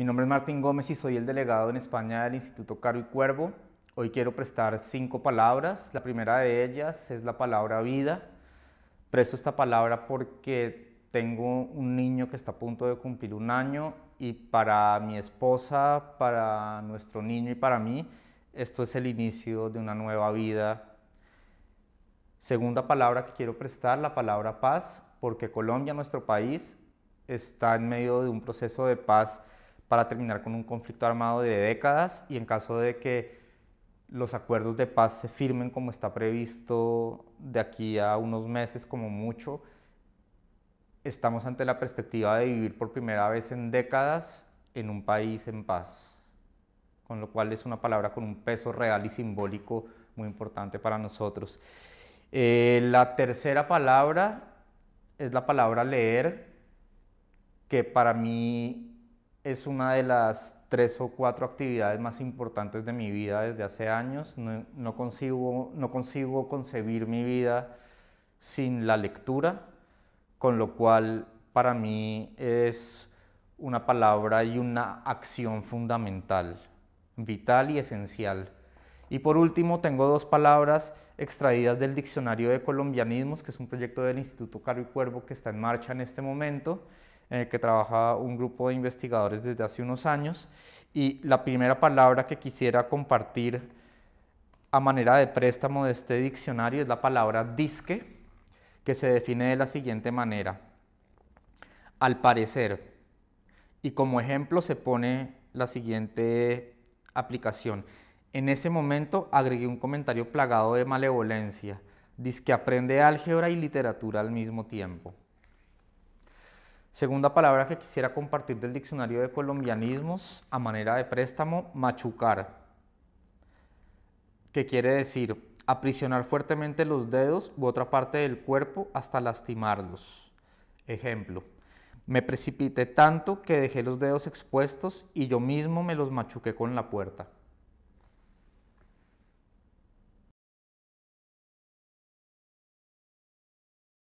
Mi nombre es Martín Gómez y soy el delegado en España del Instituto Caro y Cuervo. Hoy quiero prestar cinco palabras. La primera de ellas es la palabra vida. Presto esta palabra porque tengo un niño que está a punto de cumplir un año y para mi esposa, para nuestro niño y para mí, esto es el inicio de una nueva vida. Segunda palabra que quiero prestar, la palabra paz, porque Colombia, nuestro país, está en medio de un proceso de paz para terminar con un conflicto armado de décadas y en caso de que los acuerdos de paz se firmen como está previsto de aquí a unos meses como mucho, estamos ante la perspectiva de vivir por primera vez en décadas en un país en paz, con lo cual es una palabra con un peso real y simbólico muy importante para nosotros. Eh, la tercera palabra es la palabra leer, que para mí es una de las tres o cuatro actividades más importantes de mi vida desde hace años. No, consigo, consigo concebir mi vida sin la lectura, con lo cual para mí es una palabra y una acción fundamental, vital y esencial. Y por último, tengo dos palabras extraídas del Diccionario de Colombianismos, que es un proyecto del Instituto Caro Cuervo que está en marcha en este momento, en el que trabaja un grupo de investigadores desde hace unos años. Y la primera palabra que quisiera compartir a manera de préstamo de este diccionario es la palabra disque, que se define de la siguiente manera. Al parecer, y como ejemplo se pone la siguiente aplicación. En ese momento agregué un comentario plagado de malevolencia. Dice que aprende álgebra y literatura al mismo tiempo. Segunda palabra que quisiera compartir del diccionario de colombianismos a manera de préstamo, machucar, que quiere decir aprisionar fuertemente los dedos u otra parte del cuerpo hasta lastimarlos. Ejemplo, me precipité tanto que dejé los dedos expuestos y yo mismo me los machuqué con la puerta.